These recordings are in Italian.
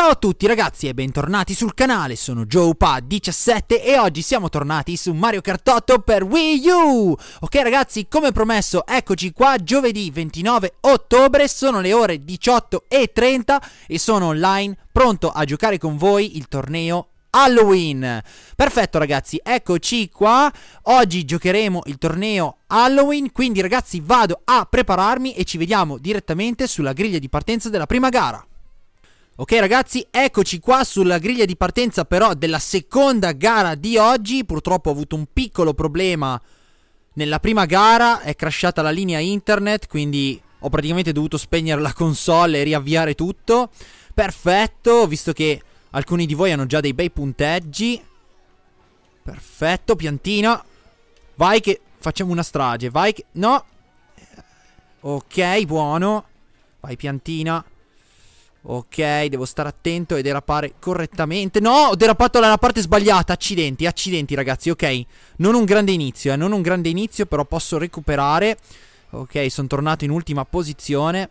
Ciao a tutti ragazzi e bentornati sul canale, sono JoePa17 e oggi siamo tornati su Mario Kart 8 per Wii U Ok ragazzi, come promesso, eccoci qua, giovedì 29 ottobre, sono le ore 18.30 e sono online, pronto a giocare con voi il torneo Halloween Perfetto ragazzi, eccoci qua Oggi giocheremo il torneo Halloween Quindi ragazzi vado a prepararmi e ci vediamo direttamente sulla griglia di partenza della prima gara Ok ragazzi, eccoci qua sulla griglia di partenza però della seconda gara di oggi. Purtroppo ho avuto un piccolo problema nella prima gara, è crashata la linea internet, quindi ho praticamente dovuto spegnere la console e riavviare tutto. Perfetto, visto che alcuni di voi hanno già dei bei punteggi. Perfetto, piantina. Vai che facciamo una strage, vai che... No! Ok, buono. Vai piantina. Ok, devo stare attento e derapare correttamente. No, ho derapato dalla parte sbagliata. Accidenti, accidenti ragazzi. Ok, non un grande inizio, eh. Non un grande inizio, però posso recuperare. Ok, sono tornato in ultima posizione.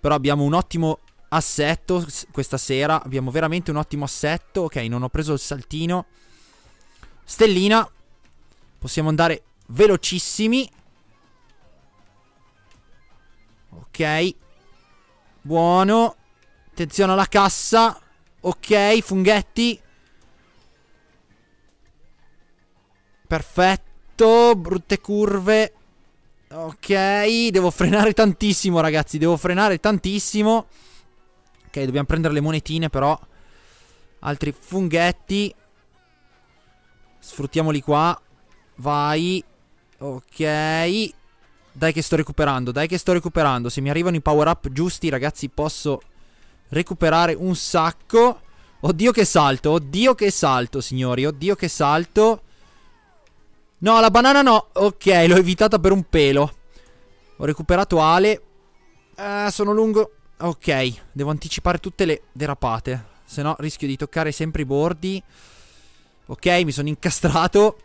Però abbiamo un ottimo assetto questa sera. Abbiamo veramente un ottimo assetto. Ok, non ho preso il saltino. Stellina. Possiamo andare velocissimi. Ok. Buono. Attenzione alla cassa. Ok, funghetti. Perfetto. Brutte curve. Ok, devo frenare tantissimo, ragazzi. Devo frenare tantissimo. Ok, dobbiamo prendere le monetine, però. Altri funghetti. Sfruttiamoli qua. Vai. Ok. Dai che sto recuperando, dai che sto recuperando. Se mi arrivano i power up giusti, ragazzi, posso recuperare un sacco. Oddio che salto, oddio che salto, signori, oddio che salto. No, la banana no. Ok, l'ho evitata per un pelo. Ho recuperato Ale. Eh, sono lungo. Ok, devo anticipare tutte le derapate. Se no rischio di toccare sempre i bordi. Ok, mi sono incastrato.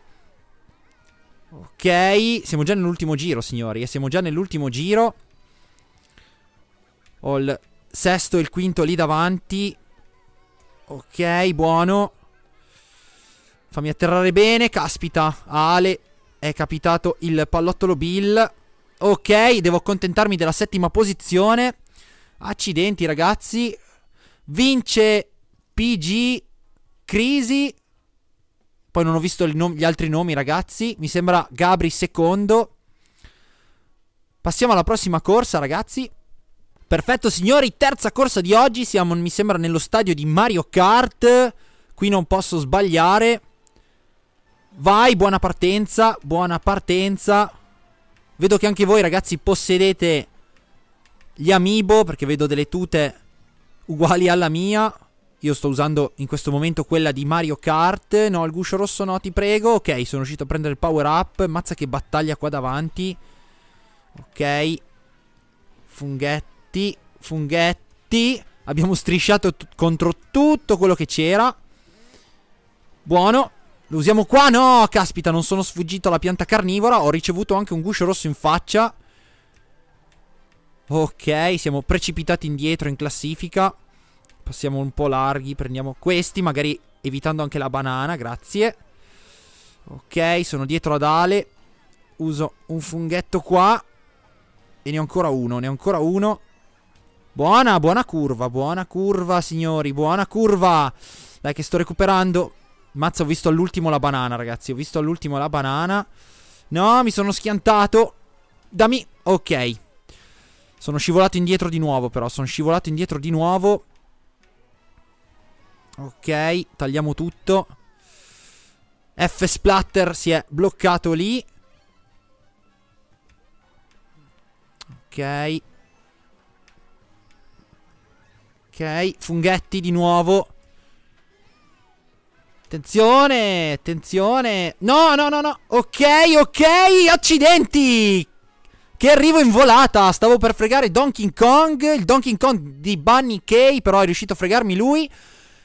Ok, siamo già nell'ultimo giro, signori. E Siamo già nell'ultimo giro. Ho il sesto e il quinto lì davanti. Ok, buono. Fammi atterrare bene. Caspita, Ale. È capitato il pallottolo Bill. Ok, devo accontentarmi della settima posizione. Accidenti, ragazzi. Vince PG Crisi poi non ho visto nom- gli altri nomi, ragazzi. Mi sembra Gabri secondo. Passiamo alla prossima corsa, ragazzi. Perfetto, signori. Terza corsa di oggi. Siamo, mi sembra, nello stadio di Mario Kart. Qui non posso sbagliare. Vai, buona partenza. Buona partenza. Vedo che anche voi, ragazzi, possedete gli amiibo. Perché vedo delle tute uguali alla mia. Io sto usando in questo momento quella di Mario Kart. No, il guscio rosso no, ti prego. Ok, sono riuscito a prendere il power up. Mazza che battaglia qua davanti. Ok. Funghetti. Funghetti. Abbiamo strisciato contro tutto quello che c'era. Buono. Lo usiamo qua? No, caspita, non sono sfuggito alla pianta carnivora. Ho ricevuto anche un guscio rosso in faccia. Ok, siamo precipitati indietro in classifica. Passiamo un po' larghi, prendiamo questi, magari evitando anche la banana, grazie. Ok, sono dietro ad Ale. Uso un funghetto qua. E ne ho ancora uno, ne ho ancora uno. Buona, buona curva, buona curva, signori, buona curva. Dai che sto recuperando. Mazza, ho visto all'ultimo la banana, ragazzi. Ho visto all'ultimo la banana. No, mi sono schiantato. Dammi... Ok. Sono scivolato indietro di nuovo, però. Sono scivolato indietro di nuovo. Ok, tagliamo tutto. F Splatter si è bloccato lì. Ok. Ok, funghetti di nuovo. Attenzione, attenzione. No, no, no, no. Ok, ok, accidenti. Che arrivo in volata. Stavo per fregare Donkey Kong. Il Donkey Kong di Bunny K, però è riuscito a fregarmi lui.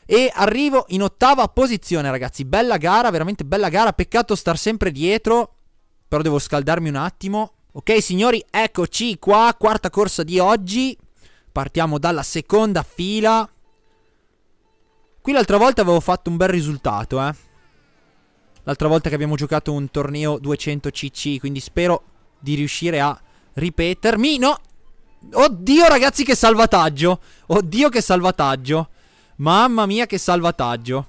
E arrivo in ottava posizione, ragazzi. Bella gara, veramente bella gara. Peccato star sempre dietro. Però devo scaldarmi un attimo. Ok, signori, eccoci qua. Quarta corsa di oggi. Partiamo dalla seconda fila. Qui l'altra volta avevo fatto un bel risultato, eh. L'altra volta che abbiamo giocato un torneo 200cc. Quindi spero di riuscire a ripetermi. No! Oddio, ragazzi, che salvataggio! Oddio, che salvataggio! Mamma mia che salvataggio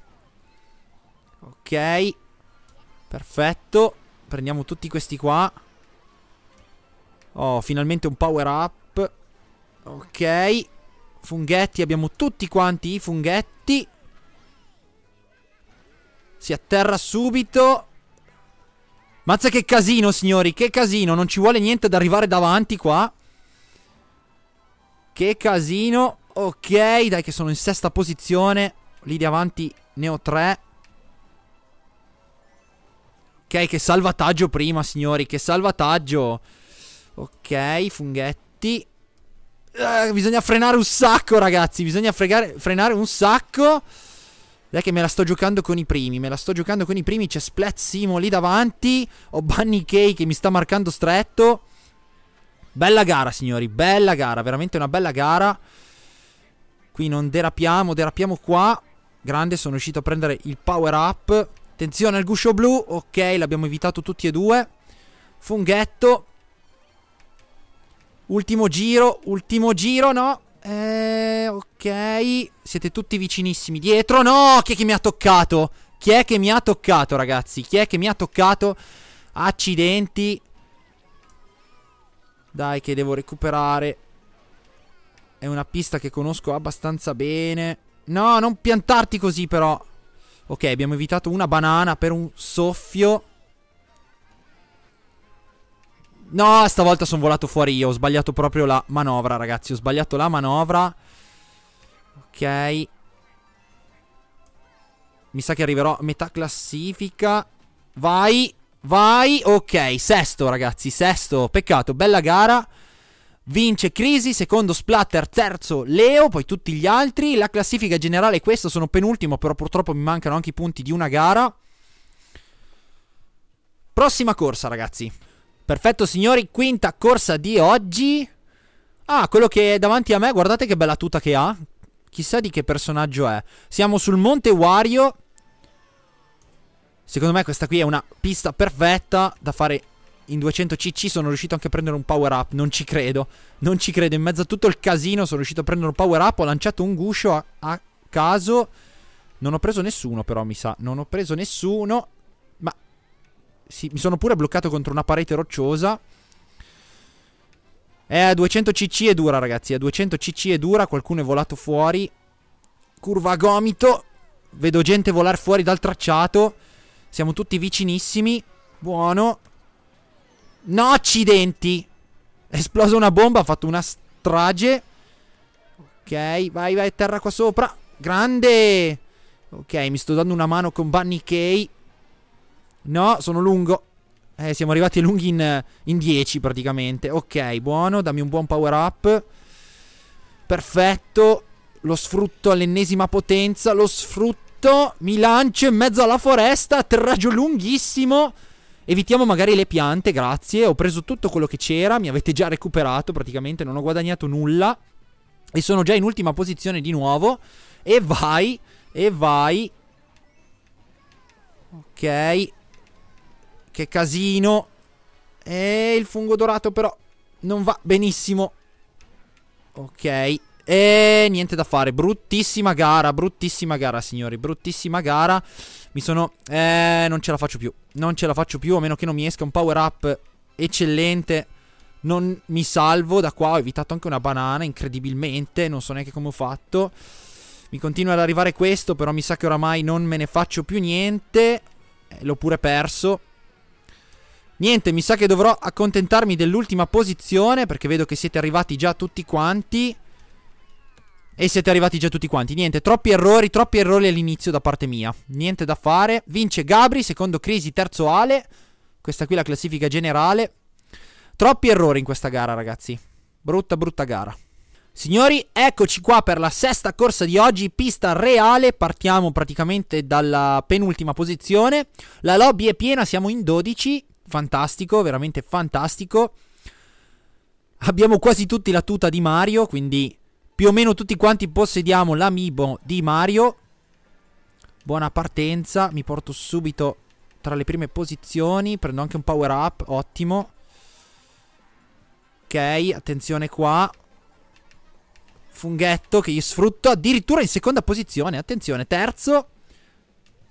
Ok Perfetto Prendiamo tutti questi qua Oh finalmente un power up Ok Funghetti abbiamo tutti quanti i funghetti Si atterra subito Mazza che casino signori Che casino Non ci vuole niente ad arrivare davanti qua Che casino Ok, dai che sono in sesta posizione. Lì davanti ne ho tre. Ok, che salvataggio prima, signori. Che salvataggio. Ok, funghetti. Uh, bisogna frenare un sacco, ragazzi. Bisogna fregare, frenare un sacco. Dai che me la sto giocando con i primi. Me la sto giocando con i primi. C'è Splat Simo lì davanti. Ho Bunny K che mi sta marcando stretto. Bella gara, signori. Bella gara. Veramente una bella gara. Qui non derapiamo, derapiamo qua. Grande, sono riuscito a prendere il power up. Attenzione al guscio blu. Ok, l'abbiamo evitato tutti e due. Funghetto. Ultimo giro, ultimo giro, no. Eh, ok. Siete tutti vicinissimi. Dietro, no. Chi è che mi ha toccato? Chi è che mi ha toccato, ragazzi? Chi è che mi ha toccato? Accidenti. Dai, che devo recuperare. È una pista che conosco abbastanza bene. No, non piantarti così però. Ok, abbiamo evitato una banana per un soffio. No, stavolta sono volato fuori io. Ho sbagliato proprio la manovra, ragazzi. Ho sbagliato la manovra. Ok. Mi sa che arriverò a metà classifica. Vai, vai. Ok, sesto, ragazzi, sesto. Peccato, bella gara. Vince Crisi, secondo Splatter, terzo Leo, poi tutti gli altri. La classifica generale è questa, sono penultimo, però purtroppo mi mancano anche i punti di una gara. Prossima corsa, ragazzi. Perfetto, signori, quinta corsa di oggi. Ah, quello che è davanti a me, guardate che bella tuta che ha. Chissà di che personaggio è. Siamo sul Monte Wario. Secondo me questa qui è una pista perfetta da fare in 200 cc sono riuscito anche a prendere un power up, non ci credo, non ci credo, in mezzo a tutto il casino sono riuscito a prendere un power up, ho lanciato un guscio a, a caso, non ho preso nessuno però mi sa, non ho preso nessuno, ma sì, mi sono pure bloccato contro una parete rocciosa. Eh, a 200 cc è dura ragazzi, a 200 cc è dura, qualcuno è volato fuori, curva a gomito, vedo gente volare fuori dal tracciato, siamo tutti vicinissimi, buono. No, accidenti. È esplosa una bomba, ha fatto una strage. Ok, vai, vai, terra qua sopra. Grande. Ok, mi sto dando una mano con Bunny K. No, sono lungo. Eh, siamo arrivati lunghi in 10 praticamente. Ok, buono, dammi un buon power up. Perfetto. Lo sfrutto all'ennesima potenza. Lo sfrutto. Mi lancio in mezzo alla foresta. Atterraggio lunghissimo. Evitiamo magari le piante, grazie. Ho preso tutto quello che c'era, mi avete già recuperato praticamente, non ho guadagnato nulla. E sono già in ultima posizione di nuovo. E vai, e vai. Ok. Che casino. E il fungo dorato però non va benissimo. Ok. E niente da fare, bruttissima gara, bruttissima gara signori, bruttissima gara Mi sono... Eh, non ce la faccio più, non ce la faccio più, a meno che non mi esca un power up eccellente Non mi salvo da qua, ho evitato anche una banana incredibilmente, non so neanche come ho fatto Mi continua ad arrivare questo, però mi sa che oramai non me ne faccio più niente eh, L'ho pure perso Niente, mi sa che dovrò accontentarmi dell'ultima posizione perché vedo che siete arrivati già tutti quanti e siete arrivati già tutti quanti. Niente, troppi errori, troppi errori all'inizio da parte mia. Niente da fare. Vince Gabri, secondo Crisi, terzo Ale. Questa qui è la classifica generale. Troppi errori in questa gara, ragazzi. Brutta, brutta gara. Signori, eccoci qua per la sesta corsa di oggi, pista reale, partiamo praticamente dalla penultima posizione. La lobby è piena, siamo in 12, fantastico, veramente fantastico. Abbiamo quasi tutti la tuta di Mario, quindi più o meno tutti quanti possediamo l'amibo di Mario. Buona partenza, mi porto subito tra le prime posizioni, prendo anche un power up, ottimo. Ok, attenzione qua. Funghetto che io sfrutto addirittura in seconda posizione, attenzione, terzo.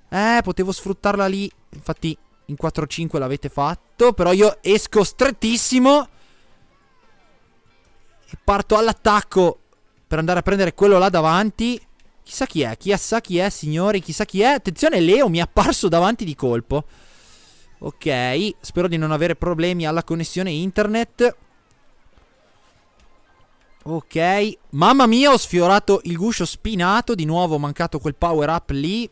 Eh, potevo sfruttarla lì, infatti in 4-5 l'avete fatto, però io esco strettissimo. E parto all'attacco per andare a prendere quello là davanti. Chissà chi è, chissà chi è, signori, chissà chi è. Attenzione, Leo mi è apparso davanti di colpo. Ok, spero di non avere problemi alla connessione internet. Ok, mamma mia, ho sfiorato il guscio spinato. Di nuovo ho mancato quel power up lì.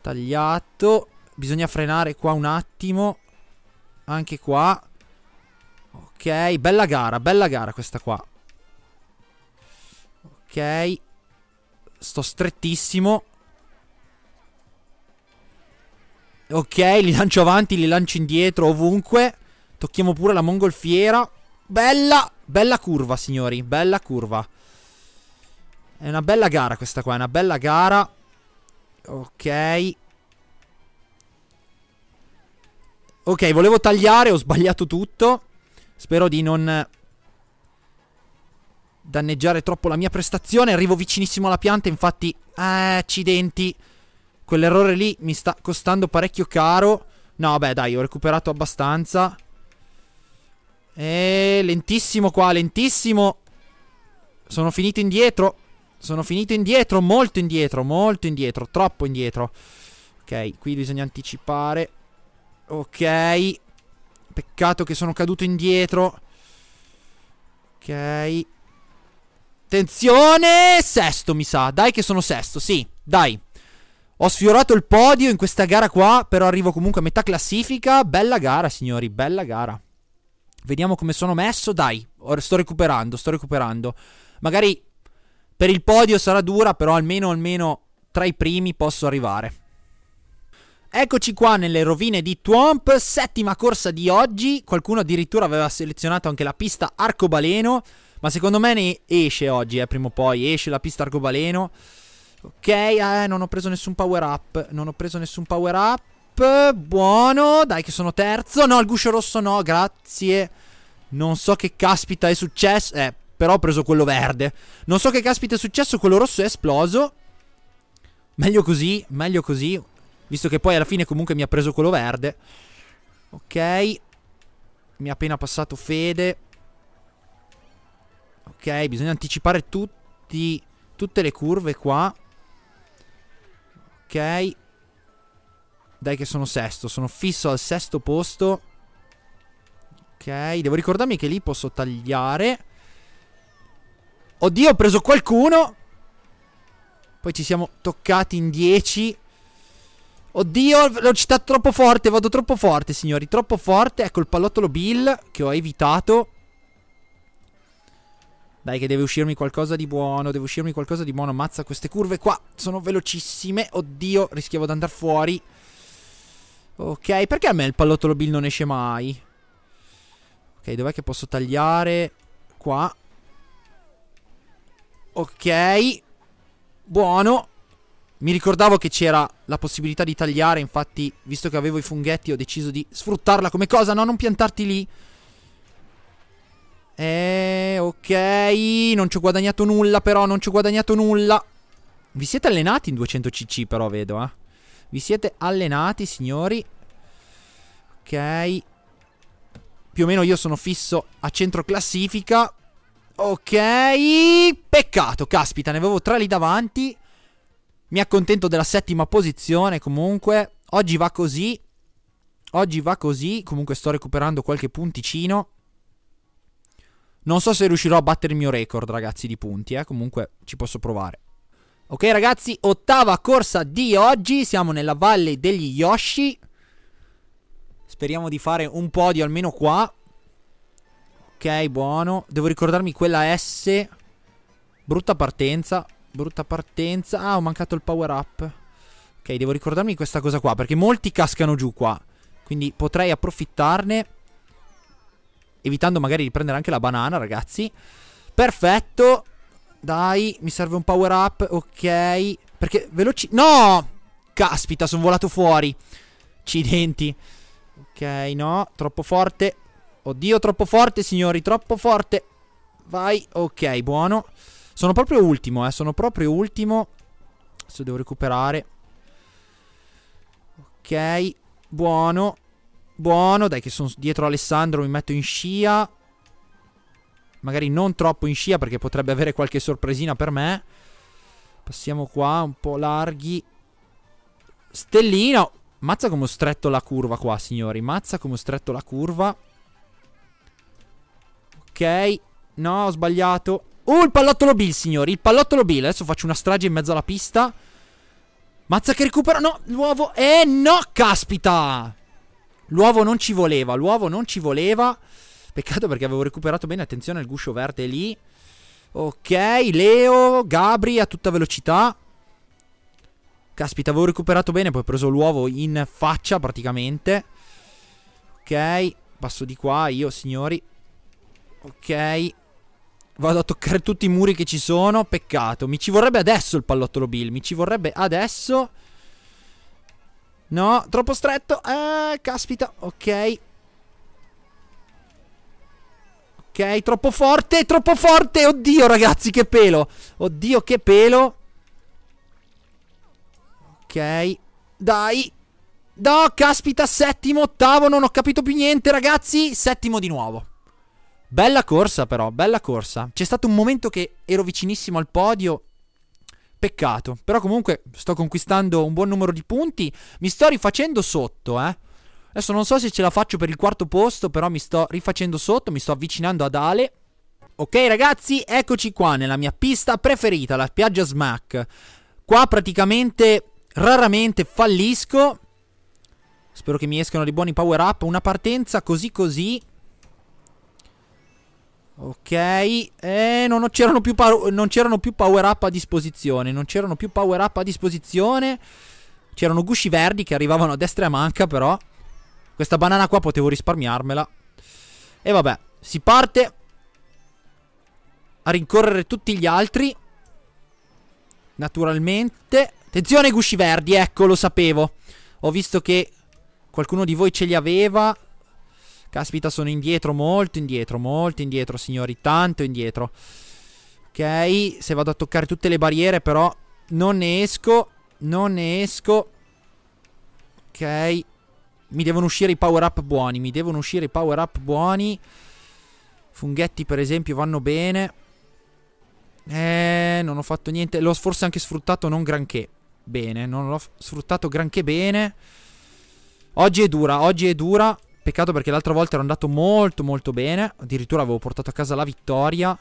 Tagliato. Bisogna frenare qua un attimo. Anche qua. Ok, bella gara, bella gara questa qua. Ok. Sto strettissimo. Ok, li lancio avanti, li lancio indietro, ovunque. Tocchiamo pure la mongolfiera. Bella, bella curva, signori. Bella curva. È una bella gara questa qua, è una bella gara. Ok. Ok, volevo tagliare, ho sbagliato tutto. Spero di non danneggiare troppo la mia prestazione. Arrivo vicinissimo alla pianta, infatti... Eh, accidenti. Quell'errore lì mi sta costando parecchio caro. No, beh, dai, ho recuperato abbastanza. E lentissimo qua, lentissimo. Sono finito indietro. Sono finito indietro, molto indietro, molto indietro, troppo indietro. Ok, qui bisogna anticipare. Ok. Peccato che sono caduto indietro. Ok. Attenzione, sesto mi sa. Dai che sono sesto, sì, dai. Ho sfiorato il podio in questa gara qua, però arrivo comunque a metà classifica. Bella gara, signori, bella gara. Vediamo come sono messo, dai. Sto recuperando, sto recuperando. Magari per il podio sarà dura, però almeno, almeno tra i primi posso arrivare. Eccoci qua nelle rovine di Twomp, settima corsa di oggi. Qualcuno addirittura aveva selezionato anche la pista arcobaleno. Ma secondo me ne esce oggi, eh, prima o poi. Esce la pista arcobaleno. Ok, eh, non ho preso nessun power up. Non ho preso nessun power up. Buono, dai che sono terzo. No, il guscio rosso no, grazie. Non so che caspita è successo. Eh, però ho preso quello verde. Non so che caspita è successo, quello rosso è esploso. Meglio così, meglio così. Visto che poi alla fine comunque mi ha preso quello verde. Ok. Mi ha appena passato Fede. Ok, bisogna anticipare tutti, tutte le curve qua. Ok. Dai che sono sesto, sono fisso al sesto posto. Ok, devo ricordarmi che lì posso tagliare. Oddio, ho preso qualcuno. Poi ci siamo toccati in 10. Oddio, l'ho troppo forte, vado troppo forte, signori, troppo forte. Ecco il pallottolo Bill che ho evitato. Dai che deve uscirmi qualcosa di buono, deve uscirmi qualcosa di buono. Ammazza queste curve qua, sono velocissime. Oddio, rischiavo di andare fuori. Ok, perché a me il pallottolo Bill non esce mai? Ok, dov'è che posso tagliare? Qua. Ok. Buono. Mi ricordavo che c'era la possibilità di tagliare, infatti, visto che avevo i funghetti, ho deciso di sfruttarla come cosa. No, non piantarti lì. Eh, ok. Non ci ho guadagnato nulla, però. Non ci ho guadagnato nulla. Vi siete allenati in 200 cc, però, vedo, eh. Vi siete allenati, signori. Ok. Più o meno io sono fisso a centro classifica. Ok. Peccato, caspita. Ne avevo tre lì davanti. Mi accontento della settima posizione, comunque. Oggi va così. Oggi va così. Comunque sto recuperando qualche punticino. Non so se riuscirò a battere il mio record, ragazzi, di punti, eh. Comunque ci posso provare. Ok, ragazzi, ottava corsa di oggi. Siamo nella valle degli Yoshi. Speriamo di fare un podio almeno qua. Ok, buono. Devo ricordarmi quella S. Brutta partenza. Brutta partenza. Ah, ho mancato il power up. Ok, devo ricordarmi questa cosa qua. Perché molti cascano giù qua. Quindi potrei approfittarne evitando magari di prendere anche la banana, ragazzi. Perfetto. Dai, mi serve un power up, ok. Perché veloci... No! Caspita, sono volato fuori. Accidenti. Ok, no, troppo forte. Oddio, troppo forte, signori, troppo forte. Vai, ok, buono. Sono proprio ultimo, eh, sono proprio ultimo. Adesso devo recuperare. Ok, buono. Buono, dai che sono dietro Alessandro, mi metto in scia. Magari non troppo in scia perché potrebbe avere qualche sorpresina per me. Passiamo qua, un po' larghi. Stellino. Mazza come ho stretto la curva qua, signori. Mazza come ho stretto la curva. Ok. No, ho sbagliato. Oh, il pallottolo Bill, signori. Il pallottolo Bill. Adesso faccio una strage in mezzo alla pista. Mazza che recupero. No, l'uovo. Eh, no, caspita. L'uovo non ci voleva, l'uovo non ci voleva. Peccato perché avevo recuperato bene, attenzione, il guscio verde lì. Ok, Leo, Gabri a tutta velocità. Caspita, avevo recuperato bene, poi ho preso l'uovo in faccia praticamente. Ok, passo di qua io, signori. Ok. Vado a toccare tutti i muri che ci sono. Peccato. Mi ci vorrebbe adesso il pallottolo Bill. Mi ci vorrebbe adesso. No, troppo stretto. Eh, caspita, ok. Ok, troppo forte, troppo forte. Oddio, ragazzi, che pelo. Oddio, che pelo. Ok. Dai. No, caspita, settimo, ottavo, non ho capito più niente, ragazzi. Settimo di nuovo. Bella corsa, però, bella corsa. C'è stato un momento che ero vicinissimo al podio Peccato, però comunque sto conquistando un buon numero di punti, mi sto rifacendo sotto, eh. Adesso non so se ce la faccio per il quarto posto, però mi sto rifacendo sotto, mi sto avvicinando ad Ale. Ok ragazzi, eccoci qua nella mia pista preferita, la spiaggia Smack. Qua praticamente raramente fallisco. Spero che mi escano dei buoni power up. Una partenza così così. Ok, eh, non, c'erano più non c'erano più power up a disposizione. Non c'erano più power up a disposizione. C'erano gusci verdi che arrivavano a destra e a manca, però. Questa banana qua potevo risparmiarmela. E vabbè, si parte a rincorrere tutti gli altri. Naturalmente. Attenzione, gusci verdi, ecco, lo sapevo. Ho visto che qualcuno di voi ce li aveva. Caspita, sono indietro, molto indietro, molto indietro, signori, tanto indietro. Ok, se vado a toccare tutte le barriere però non ne esco, non ne esco. Ok, mi devono uscire i power up buoni, mi devono uscire i power up buoni. Funghetti per esempio vanno bene. Eh, non ho fatto niente, l'ho forse anche sfruttato non granché bene, non l'ho sfruttato granché bene. Oggi è dura, oggi è dura. Peccato perché l'altra volta ero andato molto molto bene. Addirittura avevo portato a casa la vittoria.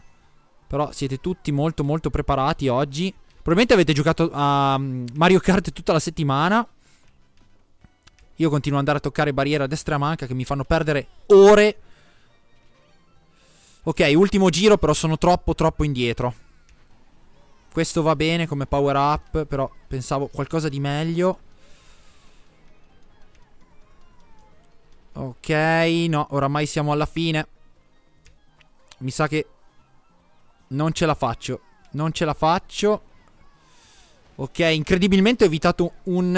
Però siete tutti molto molto preparati oggi. Probabilmente avete giocato a mm, Mario Kart tutta la settimana. Io continuo ad andare a toccare barriere a destra e a manca che mi fanno perdere ore. Ok, ultimo giro però sono troppo troppo indietro. Questo va bene come power up, però pensavo qualcosa di meglio. Ok, no, oramai siamo alla fine. Mi sa che non ce la faccio. Non ce la faccio. Ok, incredibilmente ho evitato un...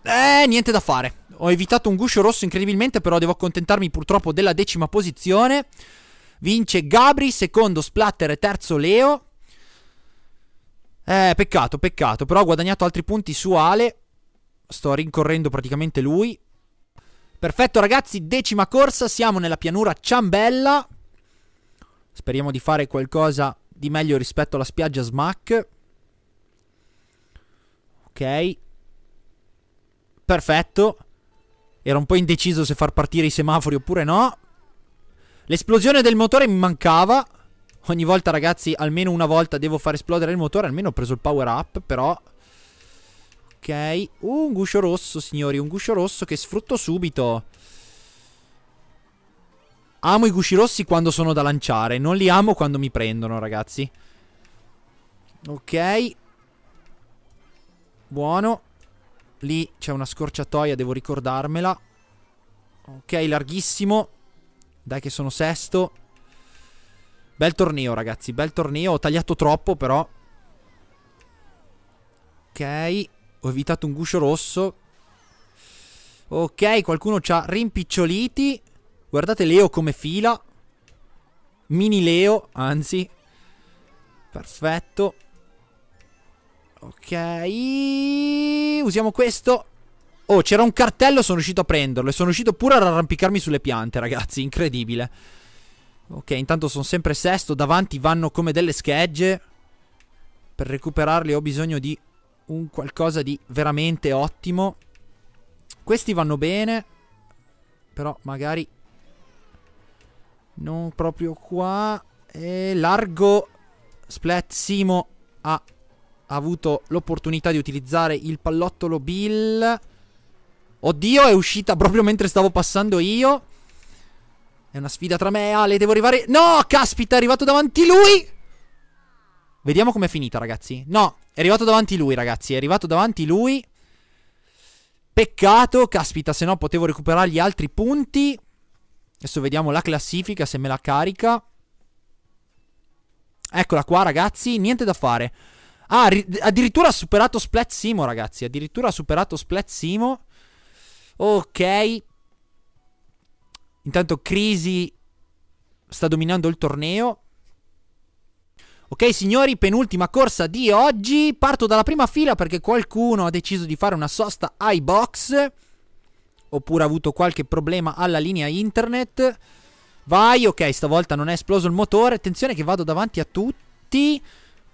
Eh, niente da fare. Ho evitato un guscio rosso incredibilmente, però devo accontentarmi purtroppo della decima posizione. Vince Gabri, secondo Splatter e terzo Leo. Eh, peccato, peccato. Però ho guadagnato altri punti su Ale. Sto rincorrendo praticamente lui. Perfetto ragazzi, decima corsa, siamo nella pianura Ciambella. Speriamo di fare qualcosa di meglio rispetto alla spiaggia Smack. Ok. Perfetto. Era un po' indeciso se far partire i semafori oppure no. L'esplosione del motore mi mancava. Ogni volta ragazzi, almeno una volta devo far esplodere il motore, almeno ho preso il power up, però... Ok, uh, un guscio rosso, signori, un guscio rosso che sfrutto subito. Amo i gusci rossi quando sono da lanciare, non li amo quando mi prendono, ragazzi. Ok. Buono. Lì c'è una scorciatoia, devo ricordarmela. Ok, larghissimo. Dai che sono sesto. Bel torneo, ragazzi, bel torneo. Ho tagliato troppo, però. Ok. Ho evitato un guscio rosso. Ok, qualcuno ci ha rimpiccioliti. Guardate Leo come fila. Mini Leo, anzi. Perfetto. Ok. Usiamo questo. Oh, c'era un cartello, sono riuscito a prenderlo. E sono riuscito pure ad arrampicarmi sulle piante, ragazzi. Incredibile. Ok, intanto sono sempre sesto. Davanti vanno come delle schegge. Per recuperarli ho bisogno di un qualcosa di veramente ottimo. Questi vanno bene, però magari non proprio qua. E largo Splat Simo ha avuto l'opportunità di utilizzare il pallottolo Bill. Oddio, è uscita proprio mentre stavo passando io. È una sfida tra me e Ale, devo arrivare... No, caspita, è arrivato davanti lui! Vediamo com'è finita, ragazzi. No, è arrivato davanti lui, ragazzi. È arrivato davanti lui. Peccato, caspita, se no potevo recuperare gli altri punti. Adesso vediamo la classifica, se me la carica. Eccola qua, ragazzi. Niente da fare. Ah, addirittura ha superato Splat Simo, ragazzi. Addirittura ha superato Splat Simo. Ok. Intanto Crisi sta dominando il torneo. Ok signori, penultima corsa di oggi. Parto dalla prima fila perché qualcuno ha deciso di fare una sosta ai box. Oppure ha avuto qualche problema alla linea internet. Vai, ok, stavolta non è esploso il motore. Attenzione che vado davanti a tutti.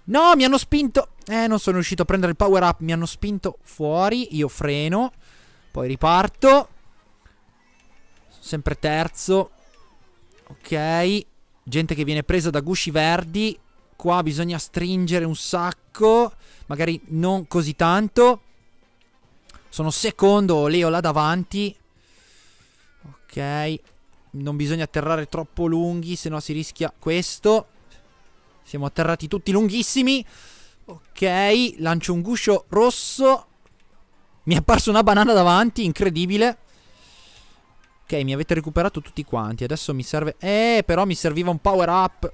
No, mi hanno spinto. Eh, non sono riuscito a prendere il power up. Mi hanno spinto fuori. Io freno. Poi riparto. Sempre terzo. Ok. Gente che viene presa da gusci verdi qua bisogna stringere un sacco, magari non così tanto. Sono secondo, Leo là davanti. Ok, non bisogna atterrare troppo lunghi, se no si rischia questo. Siamo atterrati tutti lunghissimi. Ok, lancio un guscio rosso. Mi è apparsa una banana davanti, incredibile. Ok, mi avete recuperato tutti quanti. Adesso mi serve... Eh, però mi serviva un power up.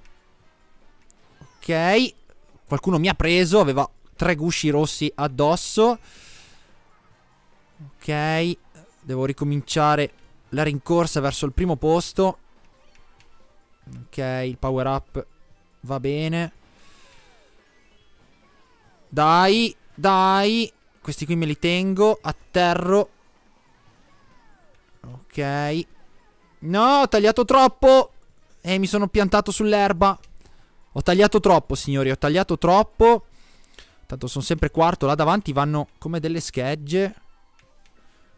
Ok. Qualcuno mi ha preso, aveva tre gusci rossi addosso. Ok. Devo ricominciare la rincorsa verso il primo posto. Ok, il power up va bene. Dai, dai. Questi qui me li tengo. Atterro. Ok. No, ho tagliato troppo. E eh, mi sono piantato sull'erba. Ho tagliato troppo, signori, ho tagliato troppo. Tanto sono sempre quarto, là davanti vanno come delle schegge.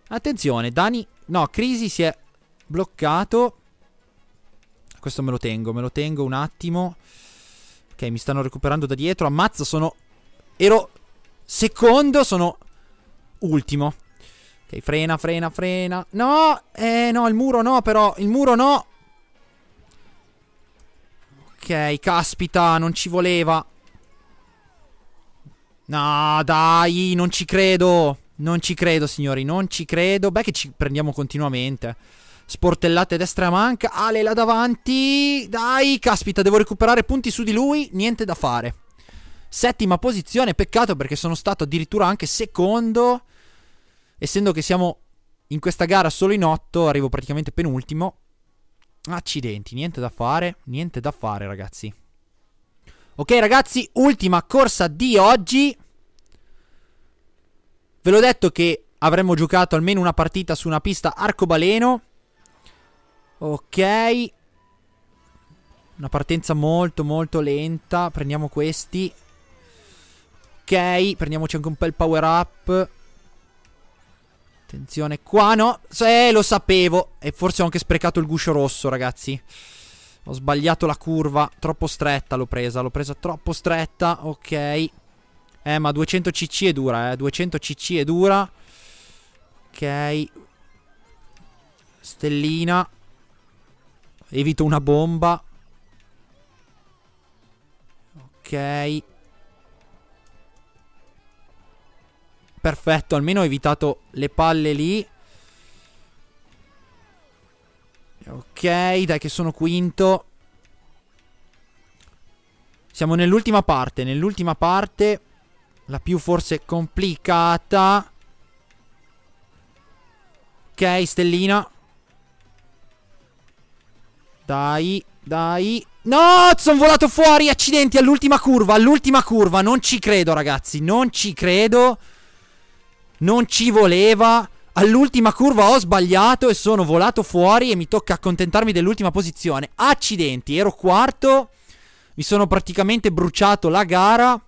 Attenzione, Dani... No, Crisi si è bloccato. Questo me lo tengo, me lo tengo un attimo. Ok, mi stanno recuperando da dietro. Ammazza, sono... Ero secondo, sono ultimo. Ok, frena, frena, frena. No, eh no, il muro no però, il muro no. Ok, caspita, non ci voleva. No, dai, non ci credo. Non ci credo, signori, non ci credo. Beh, che ci prendiamo continuamente. Sportellate destra manca. Ale là davanti. Dai, caspita, devo recuperare punti su di lui. Niente da fare. Settima posizione, peccato perché sono stato addirittura anche secondo. Essendo che siamo in questa gara solo in otto, arrivo praticamente penultimo. Accidenti, niente da fare, niente da fare ragazzi Ok ragazzi, ultima corsa di oggi Ve l'ho detto che avremmo giocato almeno una partita su una pista arcobaleno Ok Una partenza molto molto lenta Prendiamo questi Ok, prendiamoci anche un bel power up Attenzione, qua no. Eh, lo sapevo. E forse ho anche sprecato il guscio rosso, ragazzi. Ho sbagliato la curva. Troppo stretta l'ho presa. L'ho presa troppo stretta. Ok. Eh, ma 200 cc è dura, eh. 200 cc è dura. Ok. Stellina. Evito una bomba. Ok. Perfetto, almeno ho evitato le palle lì. Ok, dai che sono quinto. Siamo nell'ultima parte, nell'ultima parte. La più forse complicata. Ok, stellina. Dai, dai. No, sono volato fuori, accidenti, all'ultima curva, all'ultima curva. Non ci credo, ragazzi, non ci credo non ci voleva. All'ultima curva ho sbagliato e sono volato fuori e mi tocca accontentarmi dell'ultima posizione. Accidenti, ero quarto. Mi sono praticamente bruciato la gara.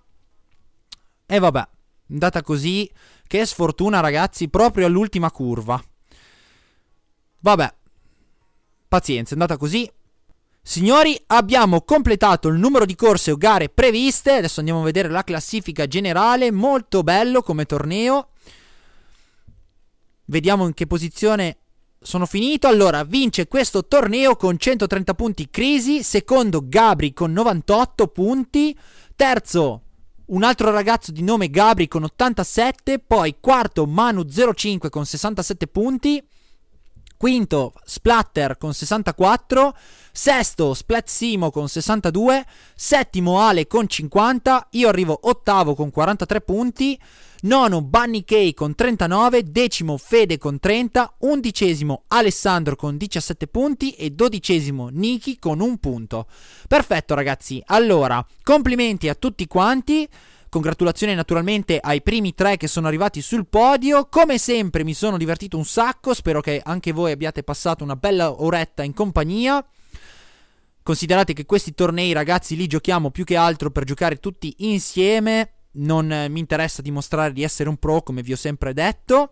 E vabbè, andata così. Che sfortuna, ragazzi, proprio all'ultima curva. Vabbè, pazienza, è andata così. Signori, abbiamo completato il numero di corse o gare previste. Adesso andiamo a vedere la classifica generale. Molto bello come torneo. Vediamo in che posizione sono finito. Allora, vince questo torneo con 130 punti Crisi, secondo Gabri con 98 punti, terzo un altro ragazzo di nome Gabri con 87, poi quarto Manu05 con 67 punti, quinto Splatter con 64, sesto Splatsimo con 62, settimo Ale con 50, io arrivo ottavo con 43 punti, nono Bunny K con 39, decimo Fede con 30, undicesimo Alessandro con 17 punti e dodicesimo Niki con un punto. Perfetto ragazzi, allora complimenti a tutti quanti. Congratulazioni naturalmente ai primi tre che sono arrivati sul podio. Come sempre mi sono divertito un sacco, spero che anche voi abbiate passato una bella oretta in compagnia. Considerate che questi tornei ragazzi li giochiamo più che altro per giocare tutti insieme non eh, mi interessa dimostrare di essere un pro, come vi ho sempre detto.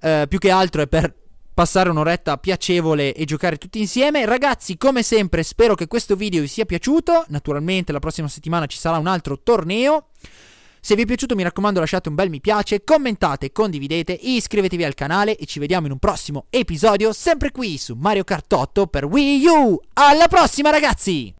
Eh, più che altro è per passare un'oretta piacevole e giocare tutti insieme. Ragazzi, come sempre, spero che questo video vi sia piaciuto. Naturalmente, la prossima settimana ci sarà un altro torneo. Se vi è piaciuto, mi raccomando, lasciate un bel mi piace, commentate, condividete, iscrivetevi al canale e ci vediamo in un prossimo episodio, sempre qui su Mario Kart 8 per Wii U. Alla prossima, ragazzi!